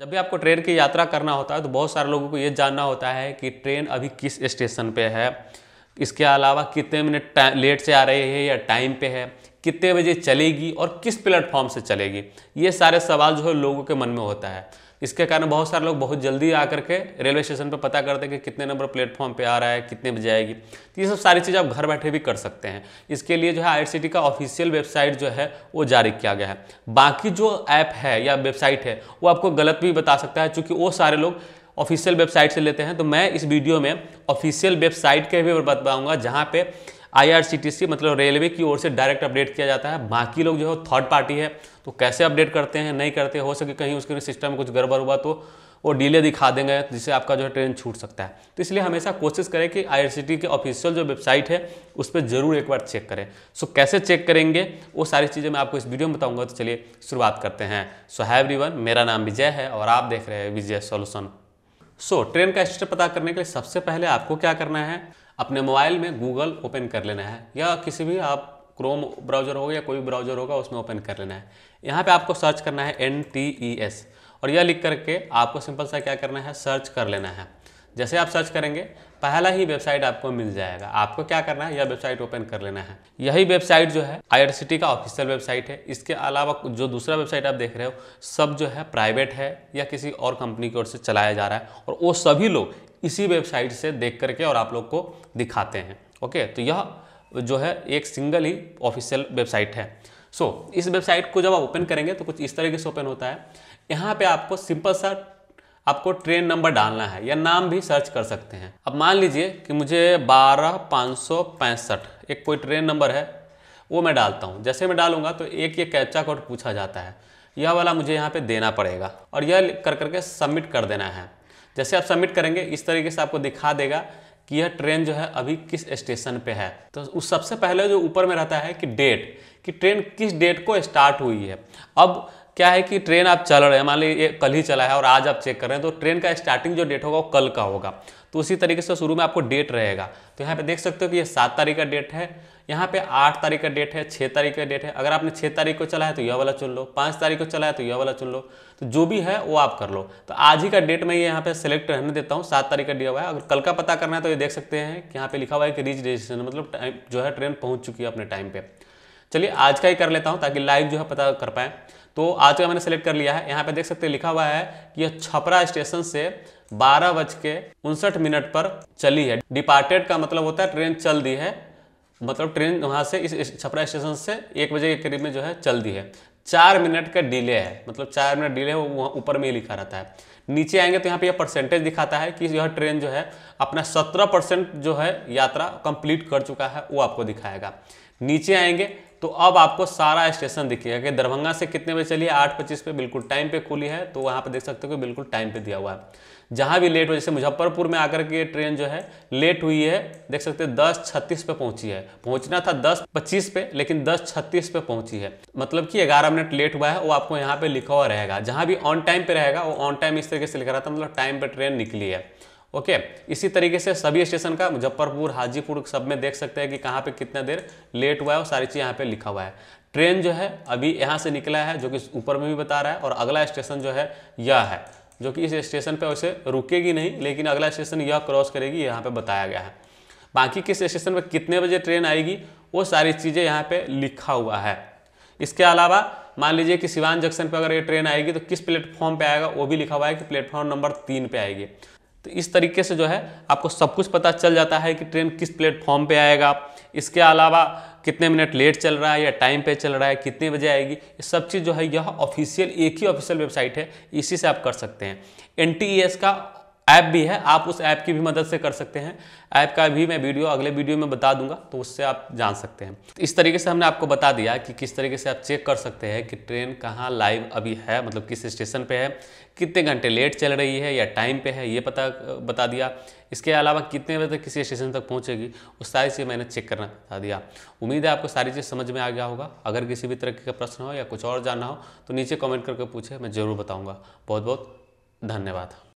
जब भी आपको ट्रेन की यात्रा करना होता है तो बहुत सारे लोगों को ये जानना होता है कि ट्रेन अभी किस स्टेशन पे है इसके अलावा कितने मिनट लेट से आ रही है या टाइम पे है कितने बजे चलेगी और किस प्लेटफॉर्म से चलेगी ये सारे सवाल जो है लोगों के मन में होता है इसके कारण बहुत सारे लोग बहुत जल्दी आकर के रेलवे स्टेशन पर पता करते हैं कि कितने नंबर प्लेटफॉर्म पे आ रहा है कितने बजे आएगी तो ये सब सारी चीज़ आप घर बैठे भी कर सकते हैं इसके लिए जो है आई का ऑफिशियल वेबसाइट जो है वो जारी किया गया है बाकी जो ऐप है या वेबसाइट है वो आपको गलत भी बता सकता है चूँकि वो सारे लोग ऑफिशियल वेबसाइट से लेते हैं तो मैं इस वीडियो में ऑफिशियल वेबसाइट के भी बताऊँगा जहाँ पर आईआरसीटीसी मतलब रेलवे की ओर से डायरेक्ट अपडेट किया जाता है बाकी लोग जो है थर्ड पार्टी है तो कैसे अपडेट करते हैं नहीं करते हो सके कहीं उसके सिस्टम में कुछ गड़बड़ हुआ तो वो डिले दिखा देंगे जिससे आपका जो है ट्रेन छूट सकता है तो इसलिए हमेशा कोशिश करें कि आई के ऑफिशियल जो वेबसाइट है उस पर जरूर एक बार चेक करें सो कैसे चेक करेंगे वो सारी चीज़ें मैं आपको इस वीडियो में बताऊंगा तो चलिए शुरुआत करते हैं सो हैव रिवन मेरा नाम विजय है और आप देख रहे हैं Vijay solution so so, train का स्टेट पता करने के लिए सबसे पहले आपको क्या करना है अपने मोबाइल में गूगल ओपन कर लेना है या किसी भी आप क्रोम ब्राउज़र होगा या कोई भी ब्राउज़र होगा उसमें ओपन कर लेना है यहाँ पे आपको सर्च करना है एन टी ई एस और यह लिख करके आपको सिंपल सा क्या करना है सर्च कर लेना है जैसे आप सर्च करेंगे पहला ही वेबसाइट आपको मिल जाएगा आपको क्या करना है यह वेबसाइट ओपन कर लेना है यही वेबसाइट जो है आई का ऑफिशियल वेबसाइट है इसके अलावा जो दूसरा वेबसाइट आप देख रहे हो सब जो है प्राइवेट है या किसी और कंपनी की ओर से चलाया जा रहा है और वो सभी लोग इसी वेबसाइट से देख करके और आप लोग को दिखाते हैं ओके तो यह जो है एक सिंगल ही ऑफिशियल वेबसाइट है सो so, इस वेबसाइट को जब आप ओपन करेंगे तो कुछ इस तरीके से ओपन होता है यहाँ पे आपको सिंपल सा आपको ट्रेन नंबर डालना है या नाम भी सर्च कर सकते हैं अब मान लीजिए कि मुझे बारह पाँच सौ पैंसठ एक कोई ट्रेन नंबर है वो मैं डालता हूँ जैसे मैं डालूंगा तो एक ये कैचा कोड पूछा जाता है यह वाला मुझे यहाँ पे देना पड़ेगा और यह कर करके सबमिट कर देना है जैसे आप सबमिट करेंगे इस तरीके से आपको दिखा देगा कि यह ट्रेन जो है अभी किस स्टेशन पे है तो उस सबसे पहले जो ऊपर में रहता है कि डेट कि ट्रेन किस डेट को स्टार्ट हुई है अब क्या है कि ट्रेन आप चल रहे हैं मान लीजिए कल ही चला है और आज आप चेक कर रहे हैं तो ट्रेन का स्टार्टिंग जो डेट होगा वो कल का होगा तो उसी तरीके से शुरू में आपको डेट रहेगा तो यहाँ पे देख सकते हो कि ये सात तारीख का डेट है यहाँ पे आठ तारीख का डेट है छः तारीख का डेट है अगर आपने छः तारीख को चला है तो यह वाला चुन लो पाँच तारीख को चला है तो यह वाला चुन लो तो जो भी है वो आप कर लो तो आज ही का डेट मैं यहाँ पे सेलेक्ट रहने देता हूँ सात तारीख का डे हुआ है अगर कल का पता करना है तो ये देख सकते हैं कि यहाँ पे लिखा हुआ है कि रीच रजिस्ट्रेशन मतलब टाइम जो है ट्रेन पहुँच चुकी है अपने टाइम पर चलिए आज का ही कर लेता हूँ ताकि लाइव जो है पता कर पाएँ तो आज का मैंने सेलेक्ट कर लिया है यहाँ पे देख सकते हैं लिखा हुआ है कि यह छपरा स्टेशन से बारह बज के उनसठ मिनट पर चली है डिपार्टेड का मतलब होता है ट्रेन चल दी है मतलब ट्रेन वहाँ से इस छपरा स्टेशन से एक बजे के करीब में जो है चल दी है चार मिनट का डिले है मतलब चार मिनट डिले है वो वहाँ ऊपर में ही लिखा रहता है नीचे आएंगे तो यहाँ पे यह परसेंटेज दिखाता है कि यह ट्रेन जो है अपना सत्रह परसेंट जो है यात्रा कंप्लीट कर चुका है वो आपको दिखाएगा नीचे आएंगे तो अब आपको सारा स्टेशन दिखेगा कि दरभंगा से कितने बजे चलिए आठ पच्चीस पे बिल्कुल टाइम पे खुली है तो वहाँ पर देख सकते हो कि बिल्कुल टाइम पर दिया हुआ है जहाँ भी लेट हो जैसे मुजफ्फरपुर में आकर के ट्रेन जो है लेट हुई है देख सकते हैं दस छत्तीस पे पहुंची है पहुंचना था दस पच्चीस पे लेकिन दस छत्तीस पे पहुंची है मतलब कि ग्यारह मिनट लेट हुआ है वो आपको यहाँ पे लिखा हुआ रहेगा जहाँ भी ऑन टाइम पे रहेगा वो ऑन टाइम इस तरीके से लिखा रहता है मतलब टाइम पे ट्रेन निकली है ओके okay, इसी तरीके से सभी स्टेशन का मुजफ्फरपुर हाजीपुर सब में देख सकते हैं कि कहाँ पे कितना देर लेट हुआ है और सारी चीज़ यहाँ पे लिखा हुआ है ट्रेन जो है अभी यहाँ से निकला है जो कि ऊपर में भी बता रहा है और अगला स्टेशन जो है यह है जो कि इस स्टेशन पर उसे रुकेगी नहीं लेकिन अगला स्टेशन यह क्रॉस करेगी यहाँ पर बताया गया है बाकी किस स्टेशन पर कितने बजे ट्रेन आएगी वो सारी चीज़ें यहाँ पर लिखा हुआ है इसके अलावा मान लीजिए कि सिवान जंक्शन पर अगर ये ट्रेन आएगी तो किस प्लेटफॉर्म पे आएगा वो भी लिखा हुआ है कि प्लेटफॉर्म नंबर तीन पे आएगी तो इस तरीके से जो है आपको सब कुछ पता चल जाता है कि ट्रेन किस प्लेटफॉर्म पे आएगा इसके अलावा कितने मिनट लेट चल रहा है या टाइम पे चल रहा है कितने बजे आएगी ये सब चीज़ जो है यह ऑफिशियल एक ही ऑफिशियल वेबसाइट है इसी से आप कर सकते हैं एन e का ऐप भी है आप उस ऐप की भी मदद से कर सकते हैं ऐप का भी मैं वीडियो अगले वीडियो में बता दूंगा तो उससे आप जान सकते हैं इस तरीके से हमने आपको बता दिया कि किस तरीके से आप चेक कर सकते हैं कि ट्रेन कहाँ लाइव अभी है मतलब किस स्टेशन पे है कितने घंटे लेट चल रही है या टाइम पे है ये पता बता दिया इसके अलावा कितने बजे तक किसी स्टेशन तक पहुँचेगी उस सारी चीज़ मैंने चेक करना बता दिया उम्मीद है आपको सारी चीज़ समझ में आ गया होगा अगर किसी भी तरीके का प्रश्न हो या कुछ और जानना हो तो नीचे कॉमेंट करके पूछे मैं ज़रूर बताऊँगा बहुत बहुत धन्यवाद